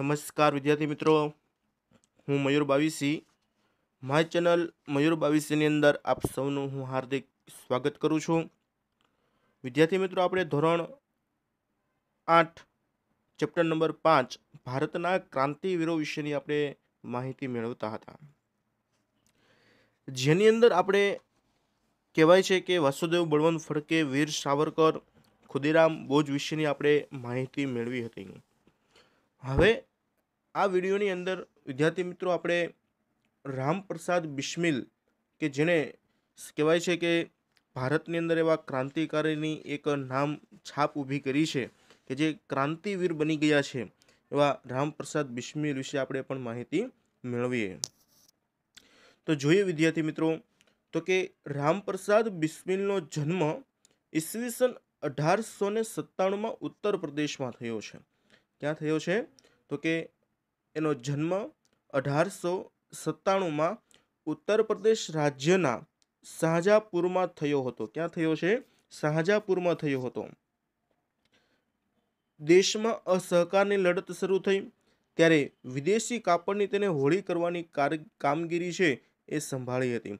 નમસ્કાર વિદ્યાર્થી મિત્રો હું મયુર બાવીસી માય ચેનલ મયુર બાવીસીની અંદર આપ સૌનું હું હાર્દિક સ્વાગત કરું છું વિદ્યાર્થી મિત્રો આપણે ધોરણ આઠ ચેપ્ટર નંબર પાંચ ભારતના ક્રાંતિવીરો વિશેની આપણે માહિતી મેળવતા હતા જેની અંદર આપણે કહેવાય છે કે વાસુદેવ બળવંત ફડકે વીર સાવરકર ખુદીરામ બોઝ વિશેની આપણે માહિતી મેળવી હતી હવે આ વિડીયોની અંદર વિદ્યાર્થી મિત્રો આપણે રામપ્રસાદ બિસ્મિલ કે જેને કહેવાય છે કે ભારતની અંદર એવા ક્રાંતિકારીની એક નામ છાપ ઊભી કરી છે કે જે ક્રાંતિવીર બની ગયા છે એવા રામપ્રસાદ બિસ્મિલ વિશે આપણે પણ માહિતી મેળવીએ તો જોઈએ વિદ્યાર્થી મિત્રો તો કે રામપ્રસાદ બિસ્મિલનો જન્મ ઈસવીસન અઢારસો ને સત્તાણુંમાં ઉત્તર પ્રદેશમાં થયો છે ક્યાં થયો છે તો કે એનો જન્મ અઢારસો સત્તાણુંમાં ઉત્તર પ્રદેશ રાજ્યના શાહજાપુરમાં થયો હતો ક્યાં થયો છે શાહજાપુરમાં થયો હતો દેશમાં અસહકારની લડત શરૂ થઈ ત્યારે વિદેશી કાપડની તેને હોળી કરવાની કામગીરી છે એ સંભાળી હતી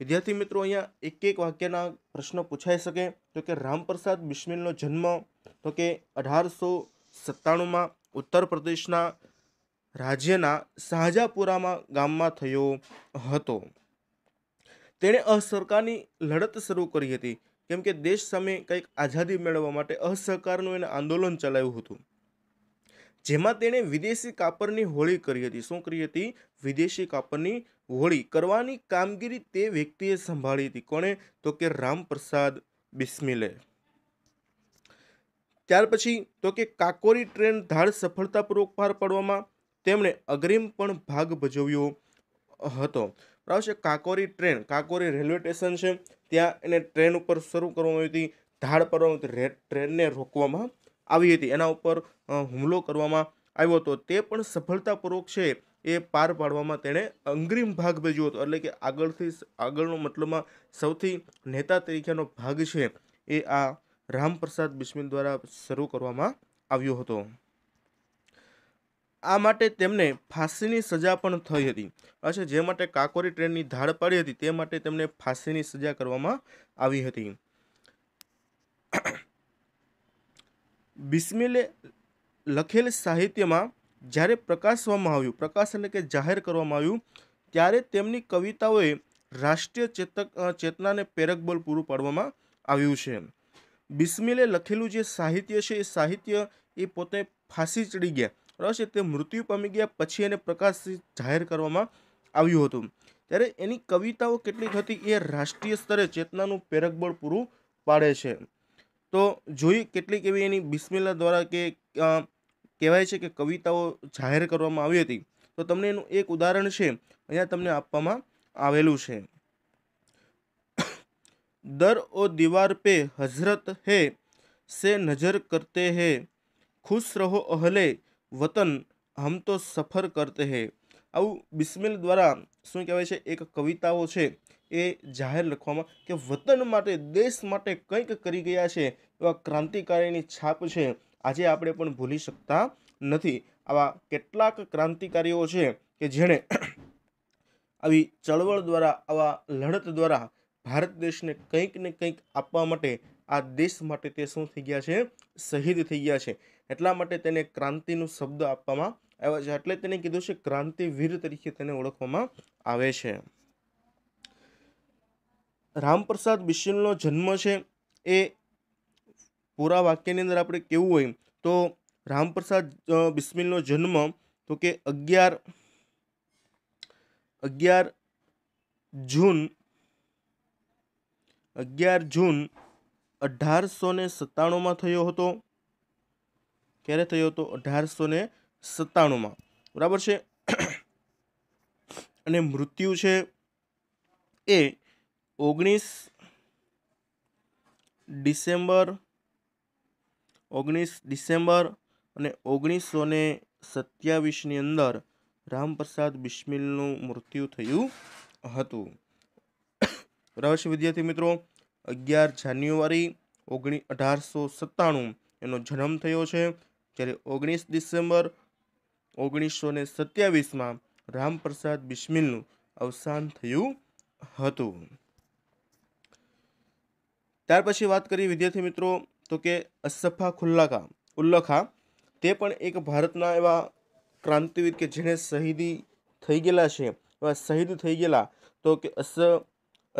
વિદ્યાર્થી મિત્રો અહીંયા એક એક વાક્યના પ્રશ્નો પૂછાઈ શકે તો કે રામપ્રસાદ બિશ્મિલનો જન્મ તો કે અઢારસો સત્તાણુંમાં ઉત્તર પ્રદેશના રાજ્યના શાહજાપુરામાં ગામમાં થયો હતો તેણે અસહકારની લડત શરૂ કરી હતી કેમ કે દેશ સામે કંઈક આઝાદી મેળવવા માટે અસહકારનું એને આંદોલન ચલાવ્યું હતું જેમાં તેણે વિદેશી કાપડની હોળી કરી હતી શું કરી હતી વિદેશી કાપડની હોળી કરવાની કામગીરી તે વ્યક્તિએ સંભાળી હતી કોણે તો કે રામપ્રસાદ બિસ્મિલે ત્યાર પછી તો કે કાકોરી ટ્રેન ધાડ સફળતાપૂર્વક પાર પાડવામાં તેમણે અગ્રિમ પણ ભાગ ભજવ્યો હતો બરાબર છે Kakori train Kakori railway station છે ત્યાં એને ટ્રેન ઉપર શરૂ કરવામાં આવી હતી ધાડ પર ટ્રેનને રોકવામાં આવી હતી એના ઉપર હુમલો કરવામાં આવ્યો હતો તે પણ સફળતાપૂર્વક છે એ પાર પાડવામાં તેણે અંગ્રીમ ભાગ ભજવ્યો હતો એટલે કે આગળથી આગળનો મતલબમાં સૌથી નેતા તરીકેનો ભાગ છે એ આ રામપ્રસાદ બિસ્મિલ દ્વારા શરૂ કરવામાં આવ્યો હતો આ માટે તેમને ફાંસીની સજા પણ થઈ હતી અચ્છા જે માટે કાકોરી ટ્રેનની ધાડ પાડી હતી તે માટે તેમને ફાંસીની સજા કરવામાં આવી હતી બિસ્મિલે લખેલ સાહિત્યમાં જ્યારે પ્રકાશવામાં આવ્યું પ્રકાશ એટલે કે જાહેર કરવામાં આવ્યું ત્યારે તેમની કવિતાઓએ રાષ્ટ્રીય ચેતક ચેતનાને પેરકબલ પૂરું પાડવામાં આવ્યું છે બિસ્મિલે લખેલું જે સાહિત્ય છે એ સાહિત્ય એ પોતે ફાંસી ચડી ગયા બરાબર છે તે મૃત્યુ પામી ગયા પછી એને પ્રકાશ જાહેર કરવામાં આવ્યું હતું ત્યારે એની કવિતાઓ કેટલીક હતી એ રાષ્ટ્રીય સ્તરે ચેતનાનું પેરકબળ પૂરું પાડે છે તો જોઈ કેટલીક એવી એની બિસ્મિલ્લા દ્વારા કે કહેવાય છે કે કવિતાઓ જાહેર કરવામાં આવી હતી તો તમને એનું એક ઉદાહરણ છે અહીંયા તમને આપવામાં આવેલું છે દર ઓ દીવાર પે હઝરત હે સે નજર કરતે હે ખુશ રહો અહલે વતન હમ તો સફર કરતે હે આવું બિસ્મિલ દ્વારા શું કહેવાય છે એક કવિતાઓ છે એ જાહેર લખવામાં કે વતન માટે દેશ માટે કંઈક કરી ગયા છે એવા ક્રાંતિકારીની છાપ છે આજે આપણે પણ ભૂલી શકતા નથી આવા કેટલાક ક્રાંતિકારીઓ છે કે જેણે આવી ચળવળ દ્વારા આવા લડત દ્વારા ભારત દેશને કંઈક ને કંઈક આપવા માટે આ દેશ માટે તે શું થઈ ગયા છે શહીદ થઈ ગયા છે એટલા માટે તેને ક્રાંતિનું શબ્દ આપવામાં આવ્યા છે એટલે તેને કીધું છે ક્રાંતિવીર તરીકે તેને ઓળખવામાં આવે છે રામપ્રસાદ બિશિલનો જન્મ છે એ પૂરા વાક્યની અંદર આપણે કેવું હોય તો રામપ્રસાદ બિસ્મિલનો જન્મ તો કે અગિયાર અગિયાર જૂન અગિયાર જૂન અઢારસો ને સત્તાણુંમાં થયો હતો ક્યારે થયો હતો અઢારસો ને સત્તાણુંમાં બરાબર છે અને મૃત્યુ છે એ ઓગણીસ ડિસેમ્બર ઓગણીસ ડિસેમ્બર અને ઓગણીસો ને સત્યાવીસની અંદર રામપ્રસાદ બિસ્મિલનું મૃત્યુ થયું હતું બરાબર છે વિદ્યાર્થી મિત્રો અગિયાર જાન્યુઆરી ઓગણી અઢારસો સત્તાણું એનો જન્મ થયો છે જ્યારે ઓગણીસ ડિસેમ્બર ઓગણીસો ને સત્યાવીસમાં રામપ્રસાદ બિસ્મિલનું અવસાન થયું હતું ત્યાર પછી વાત કરીએ વિદ્યાર્થી મિત્રો તો કે અસફા ખુલ્લાખા ઉલ્લખા તે પણ એક ભારતના એવા ક્રાંતિવીર કે જેણે શહીદી થઈ ગયેલા છે એવા શહીદ થઈ ગયેલા તો કે અસ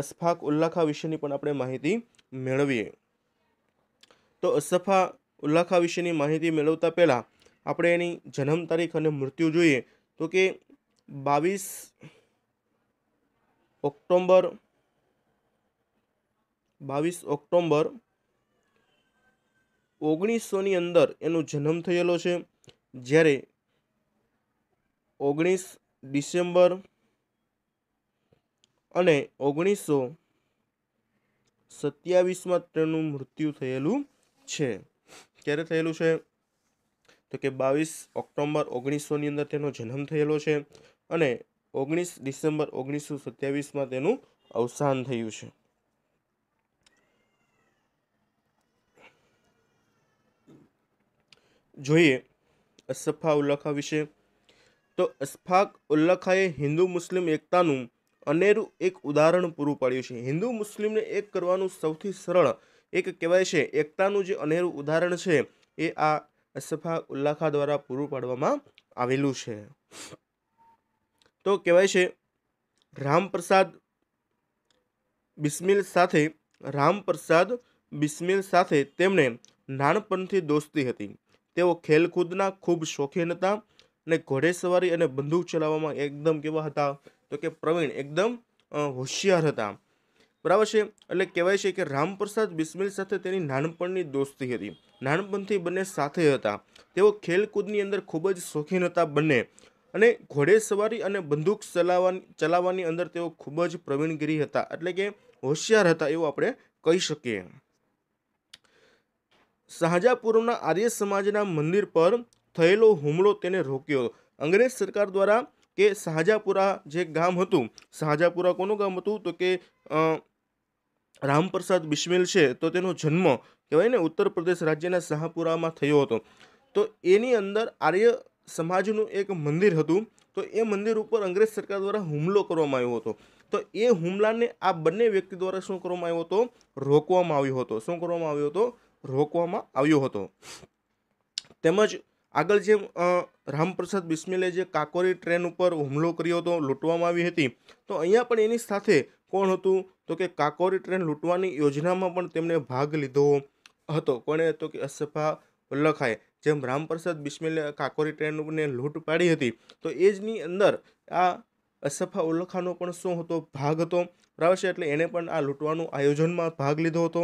અસફાક ઉલ્લાખા વિશેની પણ આપણે માહિતી મેળવીએ તો અસફા ઉલ્લાખા વિશેની માહિતી મેળવતા પહેલાં આપણે એની જન્મ તારીખ અને મૃત્યુ જોઈએ તો કે બાવીસ ઓક્ટોમ્બર બાવીસ ઓક્ટોમ્બર ઓગણીસોની અંદર એનો જન્મ થયેલો છે જ્યારે ઓગણીસ ડિસેમ્બર અને ઓગણીસો સત્યાવીસમાં તેનું મૃત્યુ થયેલું છે ક્યારે થયેલું છે તો કે બાવીસ ઓક્ટોમ્બર ઓગણીસોની અંદર તેનો જન્મ થયેલો છે અને ઓગણીસ ડિસેમ્બર ઓગણીસો સત્યાવીસમાં તેનું અવસાન થયું છે જોઈએ અસફા ઉલ્લખા વિશે તો અસફાક ઉલ્લખાએ હિન્દુ મુસ્લિમ એકતાનું અનેરું એક ઉદાહરણ પૂરું પાડ્યું છે હિન્દુ મુસ્લિમને એક કરવાનું સૌથી સરળ એક કહેવાય છે એકતાનું જે અનેરું ઉદાહરણ છે એ આ અસફા ઉલ્લા ખા દ્વારા પૂરું પાડવામાં આવેલું છે તો કહેવાય છે રામપ્રસાદ બિસ્મિલ સાથે રામપ્રસાદ બિસ્મિલ સાથે તેમણે નાનપણથી દોસ્તી હતી તેઓ ખેલકૂદના ખૂબ શોખીન હતા અને ઘોડેસવારી અને બંદૂક ચલાવવામાં એકદમ કેવા હતા તો કે પ્રવીણ એકદમ હોશિયાર હતા બરાબર છે એટલે કહેવાય છે કે રામપ્રસાદ બિસ્મિલ સાથે તેની નાનપણની દોસ્તી હતી નાનપણથી બંને સાથે હતા તેઓ ખેલકૂદની અંદર ખૂબ જ શોખીન હતા બંને અને ઘોડેસવારી અને બંદૂક ચલાવવાની ચલાવવાની અંદર તેઓ ખૂબ જ પ્રવીણગીરી હતા એટલે કે હોશિયાર હતા એવું આપણે કહી શકીએ શાહજાપુરના આર્ય સમાજના મંદિર પર થયેલો હુમલો તેને રોક્યો અંગ્રેજ સરકાર દ્વારા કે શાહજાપુરા જે ગામ હતું શાહજાપુરા કોનું ગામ હતું તો કે રામપ્રસાદ બિસ્મિલ છે તો તેનો જન્મ કહેવાય ને ઉત્તર પ્રદેશ રાજ્યના શાહપુરામાં થયો હતો તો એની અંદર આર્ય સમાજનું એક મંદિર હતું તો એ મંદિર ઉપર અંગ્રેજ સરકાર દ્વારા હુમલો કરવામાં આવ્યો હતો તો એ હુમલાને આ બંને વ્યક્તિ દ્વારા શું કરવામાં આવ્યો હતો રોકવામાં આવ્યો હતો શું કરવામાં આવ્યો હતો રોકવામાં આવ્યો હતો તેમજ આગળ જેમ રામપ્રસાદ બિસ્મિલે જે કાકોરી ટ્રેન ઉપર હુમલો કર્યો હતો લૂંટવામાં આવી હતી તો અહીંયા પણ એની સાથે કોણ હતું તો કે કાકોરી ટ્રેન લૂંટવાની યોજનામાં પણ તેમણે ભાગ લીધો હતો કોણે તો કે અસફા લખાય જેમ રામપ્રસાદ બિસ્મિલે કાકોરી ટ્રેનને લૂંટ પાડી હતી તો એ જની અંદર આ અસફા ઉલ્લખાનો પણ શું હતો ભાગ હતો બરાબર છે એટલે એણે પણ આ લૂંટવાનું આયોજનમાં ભાગ લીધો હતો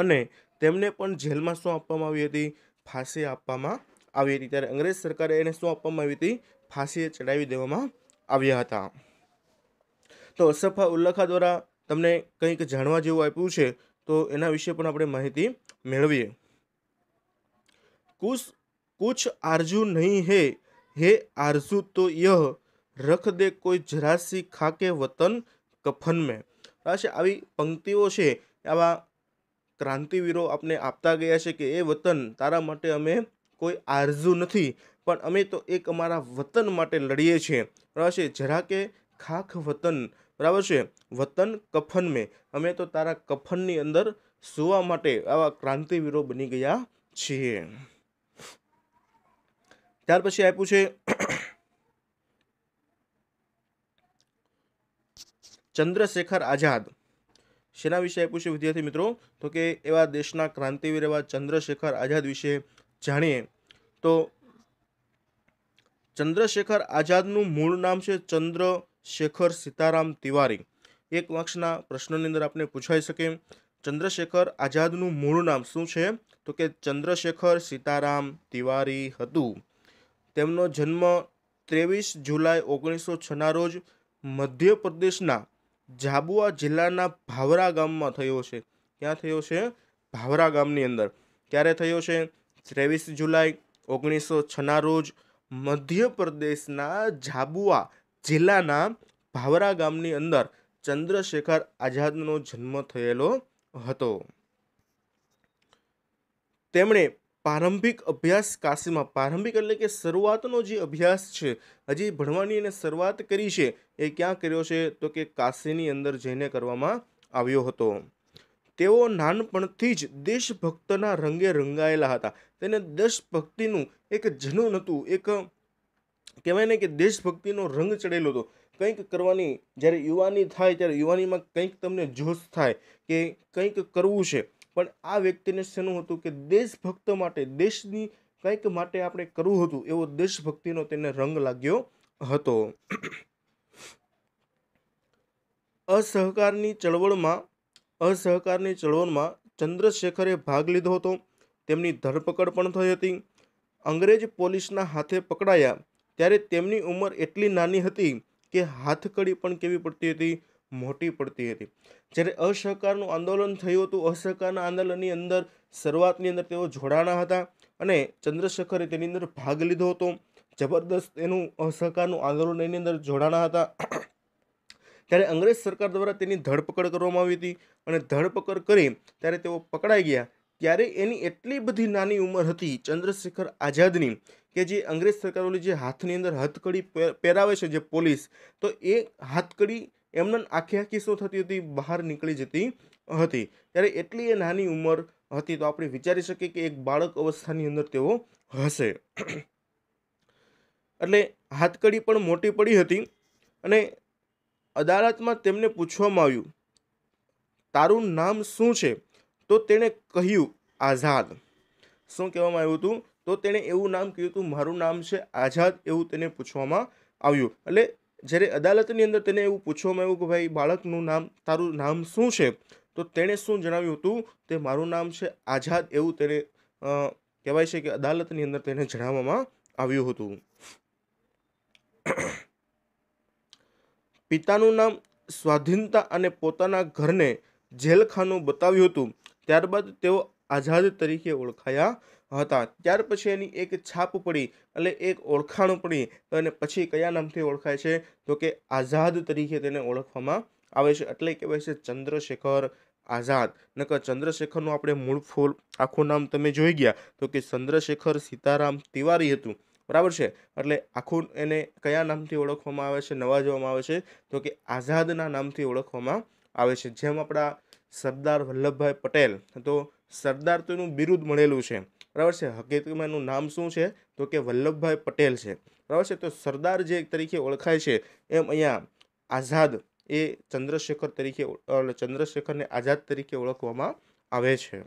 અને તેમને પણ જેલમાં શું આપવામાં આવી હતી ફાંસી આપવામાં આવી હતી ત્યારે અંગ્રેજ સરકારે એને શું આપવામાં આવી હતી ફાંસીએ ચડાવી દેવામાં આવ્યા હતા તો અસફા ઉલ્લાખા દ્વારા તમને કંઈક જાણવા જેવું આપ્યું છે તો એના વિશે પણ આપણે માહિતી મેળવીએ કુશ કુછ આરજુ નહીં હે હે આરજુ તો યહ રખ દે કોઈ જરાસી ખાકે વતન કફન મેં છે આવી પંક્તિઓ છે આવા ક્રાંતિવીરો આપને આપતા ગયા છે કે એ વતન તારા માટે અમે કોઈ આરઝુ નથી પણ અમે તો એક અમારા વતન માટે લડીએ છીએ બરાબર છે જરા કે ખાખ વતન બરાબર છે વતન કફન મેં અમે તો તારા કફનની અંદર સુવા માટે આવા ક્રાંતિવીરો બની ગયા છીએ ત્યાર પછી આપ્યું છે ચંદ્રશેખર આઝાદ શેના વિશે આપ્યું છે વિદ્યાર્થી મિત્રો તો કે એવા દેશના ક્રાંતિવીર એવા ચંદ્રશેખર આઝાદ વિશે જાણીએ તો ચંદ્રશેખર આઝાદનું મૂળ નામ છે ચંદ્રશેખર સીતારામ તિવારી એક માર્ક્સના પ્રશ્નની અંદર આપણે પૂછાઈ શકે ચંદ્રશેખર આઝાદનું મૂળ નામ શું છે તો કે ચંદ્રશેખર સીતારામ તિવારી હતું તેમનો જન્મ ત્રેવીસ જુલાઈ ઓગણીસો છના રોજ મધ્યપ્રદેશના જાબુઆ જિલ્લાના ભાવરા ગામમાં થયો છે ક્યાં થયો છે ભાવરા ગામની અંદર ક્યારે થયો છે ત્રેવીસ જુલાઈ ઓગણીસો છના રોજ મધ્યપ્રદેશના જાબુઆ જિલ્લાના ભાવરા ગામની અંદર ચંદ્રશેખર આઝાદનો જન્મ થયેલો હતો તેમણે પ્રારંભિક અભ્યાસ કાશીમાં પ્રારંભિક એટલે કે શરૂઆતનો જે અભ્યાસ છે હજી ભણવાની એને શરૂઆત કરી છે એ ક્યાં કર્યો છે તો કે કાશીની અંદર જઈને કરવામાં આવ્યો હતો તેઓ નાનપણથી જ દેશભક્તના રંગે રંગાયેલા હતા તેને દેશભક્તિનું એક જનૂન હતું એક કહેવાય ને કે દેશભક્તિનો રંગ ચડેલો હતો કંઈક કરવાની જ્યારે યુવાની થાય ત્યારે યુવાનીમાં કંઈક તમને જોશ થાય કે કંઈક કરવું છે પણ આ વ્યક્તિને શેનું હતું કે દેશભક્ત માટે દેશની કંઈક માટે આપણે કરવું હતું એવો દેશભક્તિનો તેને રંગ લાગ્યો હતો અસહકારની ચળવળમાં અસહકારની ચળવળમાં ચંદ્રશેખરે ભાગ લીધો હતો તેમની ધરપકડ પણ થઈ હતી અંગ્રેજ પોલીસના હાથે પકડાયા ત્યારે તેમની ઉંમર એટલી નાની હતી કે હાથકડી પણ કેવી પડતી હતી મોટી પડતી હતી જ્યારે અસહકારનું આંદોલન થયું હતું અસહકારના આંદોલનની અંદર શરૂઆતની અંદર તેઓ જોડાણા હતા અને ચંદ્રશેખરે તેની અંદર ભાગ લીધો હતો જબરદસ્ત એનું અસહકારનું આંદોલન એની અંદર જોડાણા હતા ત્યારે અંગ્રેજ સરકાર દ્વારા તેની ધરપકડ કરવામાં આવી હતી અને ધરપકડ કરી ત્યારે તેઓ પકડાઈ ગયા ત્યારે એની એટલી બધી નાની ઉંમર હતી ચંદ્રશેખર આઝાદની કે જે અંગ્રેજ સરકારોની જે હાથની અંદર હથકડી પહેરાવે છે જે પોલીસ તો એ હાથકડી એમને આખી આખી શું થતી હતી બહાર નીકળી જતી હતી ત્યારે એટલી એ નાની ઉંમર હતી તો આપણે વિચારી શકીએ કે એક બાળક અવસ્થાની અંદર તેઓ હશે એટલે હાથકડી પણ મોટી પડી હતી અને અદાલતમાં તેમને પૂછવામાં આવ્યું તારું નામ શું છે તો તેણે કહ્યું આઝાદ શું કહેવામાં આવ્યું હતું તો તેણે એવું નામ કહ્યું હતું મારું નામ છે આઝાદ એવું તેને પૂછવામાં આવ્યું એટલે જ્યારે અદાલતની અંદર તેને એવું પૂછવામાં આવ્યું કે ભાઈ બાળકનું નામ તારું નામ શું છે તો તેણે શું જણાવ્યું હતું તે મારું નામ છે આઝાદ એવું તેને કહેવાય છે કે અદાલતની અંદર તેને જણાવવામાં આવ્યું હતું પિતાનું નામ સ્વાધીનતા અને પોતાના ઘરને જેલખાનું બતાવ્યું હતું ત્યારબાદ તેઓ આઝાદ તરીકે ઓળખાયા હતા ત્યાર પછી એની એક છાપ પડી એટલે એક ઓળખાણ પડી અને પછી કયા નામથી ઓળખાય છે તો કે આઝાદ તરીકે તેને ઓળખવામાં આવે છે એટલે કહેવાય છે ચંદ્રશેખર આઝાદ નકર ચંદ્રશેખરનું આપણે મૂળ ફૂલ આખું નામ તમે જોઈ ગયા તો કે ચંદ્રશેખર સીતારામ તિવારી હતું બરાબર છે એટલે આખું એને કયા નામથી ઓળખવામાં આવે છે નવાજવામાં આવે છે તો કે આઝાદના નામથી ઓળખવામાં આવે છે જેમ આપણા સરદાર વલ્લભભાઈ પટેલ તો સરદાર તો એનું બિરુદ મળેલું છે બરાબર છે હકીકતમાં એનું નામ શું છે તો કે વલ્લભભાઈ પટેલ છે બરાબર છે તો સરદાર જે તરીકે ઓળખાય છે એમ અહીંયા આઝાદ એ ચંદ્રશેખર તરીકે ચંદ્રશેખરને આઝાદ તરીકે ઓળખવામાં આવે છે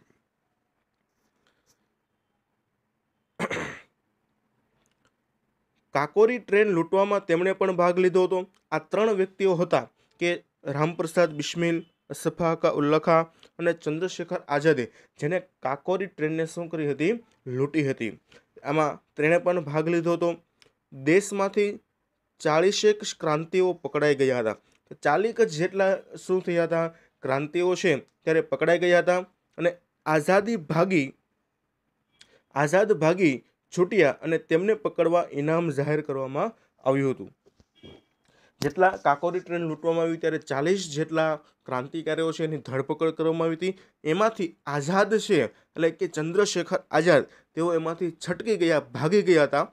કાકોરી ટ્રેન લૂંટવામાં તેમણે પણ ભાગ લીધો હતો આ ત્રણ વ્યક્તિઓ હતા કે રામપ્રસાદ બિસ્મિલ સફાકા ઉલ્લખા અને ચંદ્રશેખર આઝાદે જેને કાકોરી ટ્રેનને શું કરી હતી લૂંટી હતી આમાં તેણે પણ ભાગ લીધો હતો દેશમાંથી ચાલીસેક ક્રાંતિઓ પકડાઈ ગયા હતા ચાલીક જેટલા શું થયા હતા ક્રાંતિઓ છે ત્યારે પકડાઈ ગયા હતા અને આઝાદી ભાગી આઝાદ ભાગી છૂટ્યા અને તેમને પકડવા ઇનામ જાહેર કરવામાં આવ્યું હતું જેટલા કાકોરી ટ્રેન લૂંટવામાં આવી ત્યારે ચાલીસ જેટલા ક્રાંતિકારીઓ છે એની ધરપકડ કરવામાં આવી હતી એમાંથી આઝાદ છે એટલે કે ચંદ્રશેખર આઝાદ તેઓ એમાંથી છટકી ગયા ભાગી ગયા હતા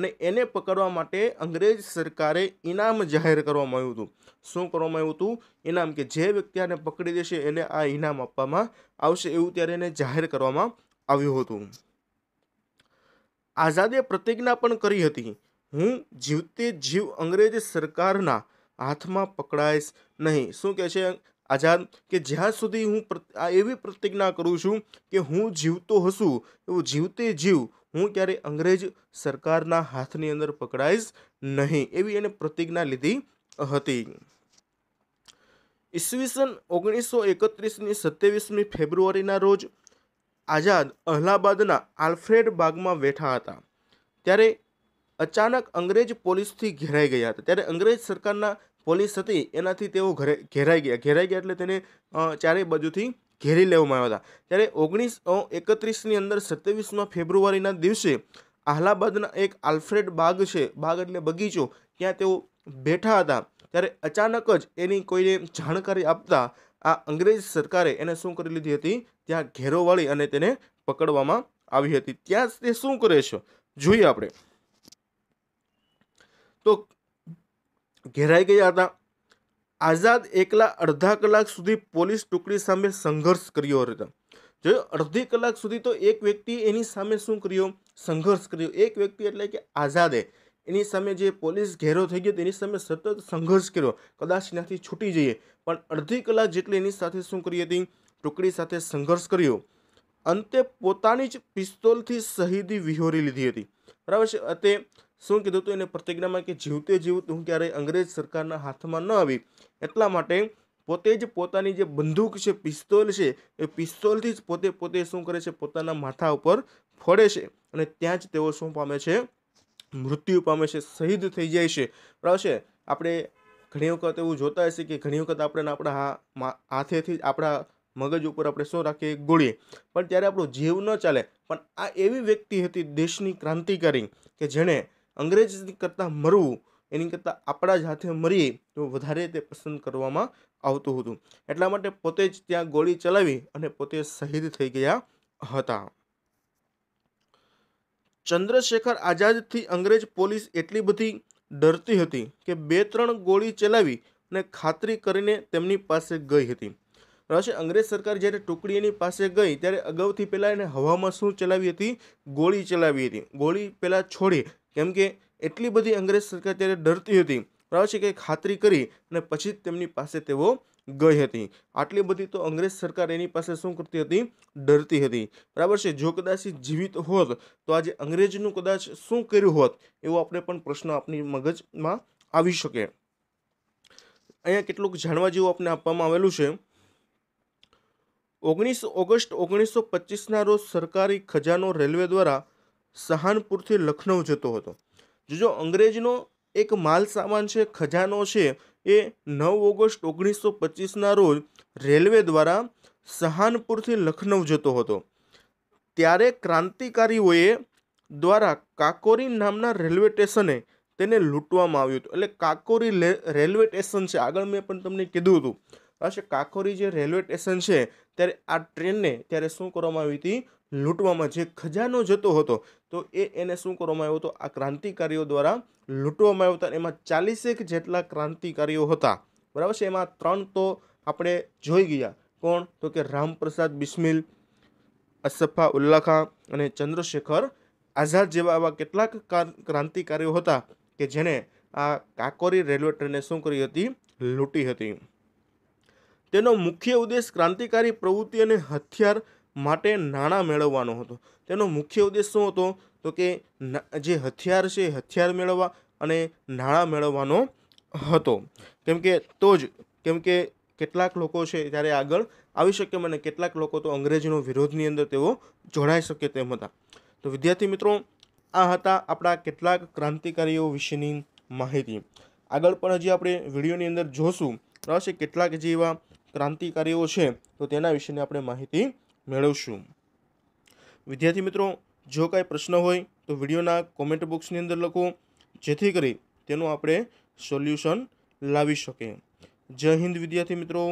અને એને પકડવા માટે અંગ્રેજ સરકારે ઇનામ જાહેર કરવામાં આવ્યું હતું શું કરવામાં આવ્યું હતું ઇનામ કે જે વ્યક્તિ આને પકડી દેશે એને આ ઇનામ આપવામાં આવશે એવું ત્યારે એને જાહેર કરવામાં આવ્યું હતું આઝાદે પ્રતિજ્ઞા પણ કરી હતી હું જીવતે જીવ અંગ્રેજ સરકારના હાથમાં પકડાઈશ નહીં શું કહે છે આઝાદ કે જ્યાં સુધી હું આ એવી પ્રતિજ્ઞા કરું છું કે હું જીવતો હશું એવું જીવતે જીવ હું ક્યારે અંગ્રેજ સરકારના હાથની અંદર પકડાઈશ નહીં એવી એને પ્રતિજ્ઞા લીધી હતી ઈસવીસન ઓગણીસો એકત્રીસની સત્યાવીસમી ફેબ્રુઆરીના રોજ આઝાદ અલ્હાબાદના આલ્ફ્રેડ બાગમાં બેઠા હતા ત્યારે અચાનક અંગ્રેજ પોલીસથી ઘેરાઈ ગયા હતા ત્યારે અંગ્રેજ સરકારના પોલીસ હતી એનાથી તેઓ ઘરે ઘેરાઈ ગયા ઘેરાઈ ગયા એટલે તેને ચારેય બાજુથી ઘેરી લેવામાં આવ્યા હતા ત્યારે ઓગણીસ એકત્રીસની અંદર સત્યાવીસમાં ફેબ્રુઆરીના દિવસે આહલાબાદના એક આલ્ફ્રેડ બાગ છે બાગ એટલે બગીચો ત્યાં તેઓ બેઠા હતા ત્યારે અચાનક જ એની કોઈને જાણકારી આપતા આ અંગ્રેજ સરકારે એને શું કરી લીધી હતી ત્યાં ઘેરો વાળી અને તેને પકડવામાં આવી હતી ત્યાં તે શું કરે છે જોઈએ આપણે તો ઘેરાઈ ગયા હતા આઝાદ એકલા અડધા કલાક સુધી પોલીસ ટુકડી સામે સંઘર્ષ કર્યો હતો જો અડધી કલાક સુધી તો એક વ્યક્તિ એની સામે શું કર્યો સંઘર્ષ કર્યો એક વ્યક્તિ એટલે કે આઝાદે એની સામે જે પોલીસ ઘેરો થઈ ગયો તેની સામે સતત સંઘર્ષ કર્યો કદાચ એનાથી છૂટી જઈએ પણ અડધી કલાક જેટલી એની સાથે શું કરી હતી ટુકડી સાથે સંઘર્ષ કર્યો અંતે પોતાની જ પિસ્તોલથી શહીદી વિહોરી લીધી હતી બરાબર છે તે શું કીધું હતું એને પ્રતિજ્ઞામાં કે જીવતે જીવત હું ક્યારેય અંગ્રેજ સરકારના હાથમાં ન આવી એટલા માટે પોતે જ પોતાની જે બંદૂક છે પિસ્તોલ છે એ પિસ્તોલથી જ પોતે પોતે શું કરે છે પોતાના માથા ઉપર ફોડે છે અને ત્યાં જ તેઓ શું પામે છે મૃત્યુ પામે છે શહીદ થઈ જાય છે બરાબર છે આપણે ઘણી વખત એવું જોતા હશે કે ઘણી વખત આપણે આપણા હાથેથી આપણા મગજ ઉપર આપણે શું રાખીએ ગોળી પણ ત્યારે આપણો જીવ ન ચાલે પણ આ એવી વ્યક્તિ હતી દેશની ક્રાંતિકારી કે જેણે અંગ્રેજ કરતાં મરવું એની કરતાં આપણા જ હાથે મરીએ તો વધારે તે પસંદ કરવામાં આવતું હતું એટલા માટે પોતે જ ત્યાં ગોળી ચલાવી અને પોતે શહીદ થઈ ગયા હતા ચંદ્રશેખર આઝાદથી અંગ્રેજ પોલીસ એટલી બધી ડરતી હતી કે બે ત્રણ ગોળી ચલાવી અને ખાતરી કરીને તેમની પાસે ગઈ હતી રહેશે અંગ્રેજ સરકાર જ્યારે ટુકડી એની પાસે ગઈ ત્યારે અગાઉથી પહેલાં એને હવામાં શું ચલાવી હતી ગોળી ચલાવી હતી ગોળી પહેલાં છોડી કેમ કે એટલી બધી અંગ્રેજ સરકાર ત્યારે ડરતી હતી બરાબર છે પ્રવાસીકે ખાતરી કરી અને પછી જ તેમની પાસે તેઓ ગઈ હતી આટલી બધી તો અંગ્રેજ સરકાર એની પાસે શું કરતી હતી ડરતી હતી બરાબર છે જો કદાચ જીવિત હોત તો આજે અંગ્રેજનું કદાચ શું કર્યું હોત એવો આપણે પણ પ્રશ્ન આપની મગજમાં આવી શકે અહીંયા કેટલુંક જાણવા જેવું આપણે આપવામાં આવેલું છે ઓગણીસ ઓગસ્ટ ઓગણીસો પચીસના રોજ સરકારી ખજાનો રેલવે દ્વારા સહાનપુરથી લખનઉ જતો હતો જોજો અંગ્રેજનો એક માલ સામાન છે ખજાનો છે એ નવ ઓગસ્ટ ઓગણીસો પચીસના રોજ રેલવે દ્વારા સહાનપુરથી લખનઉ જતો હતો ત્યારે ક્રાંતિકારીઓએ દ્વારા કાકોરી નામના રેલવે સ્ટેશને તેને લૂંટવામાં આવ્યું હતું એટલે કાકોરી રેલવે સ્ટેશન છે આગળ મેં પણ તમને કીધું હતું હશે કાકોરી જે રેલવે સ્ટેશન છે ત્યારે આ ટ્રેનને ત્યારે શું કરવામાં આવી હતી લૂંટવામાં જે ખજાનો જતો હતો તો એ એને શું કરવામાં આવ્યો હતો આ ક્રાંતિકારીઓ દ્વારા લૂંટવામાં આવ્યો હતા એમાં ચાલીસેક જેટલા ક્રાંતિકારીઓ હતા બરાબર છે એમાં ત્રણ તો આપણે જોઈ ગયા કોણ તો કે રામપ્રસાદ બિસ્મિલ અસફા ઉલ્લાખા અને ચંદ્રશેખર આઝાદ જેવા આવા કેટલાક ક્રાંતિકારીઓ હતા કે જેણે આ કાકોરી રેલવે ટ્રેને શું કરી હતી લૂંટી હતી તેનો મુખ્ય ઉદ્દેશ ક્રાંતિકારી પ્રવૃત્તિ અને હથિયાર માટે નાણાં મેળવવાનો હતો તેનો મુખ્ય ઉદ્દેશ શું હતો તો કે જે હથિયાર છે હથિયાર મેળવવા અને નાણાં મેળવવાનો હતો કેમકે તો જ કેમકે કેટલાક લોકો છે ત્યારે આગળ આવી શકે મને કેટલાક લોકો તો અંગ્રેજીનો વિરોધની અંદર તેઓ જોડાઈ શકે તેમ હતા તો વિદ્યાર્થી મિત્રો આ હતા આપણા કેટલાક ક્રાંતિકારીઓ વિશેની માહિતી આગળ પણ હજી આપણે વિડીયોની અંદર જોશું બરાબર કેટલાક જે એવા ક્રાંતિકારીઓ છે તો તેના વિશેની આપણે માહિતી મેળવશું વિદ્યાર્થી મિત્રો જો કાંઈ પ્રશ્ન હોય તો વિડીયોના કોમેન્ટ બોક્સની અંદર લખો જેથી કરી તેનું આપણે સોલ્યુશન લાવી શકીએ જય હિન્દ વિદ્યાર્થી મિત્રો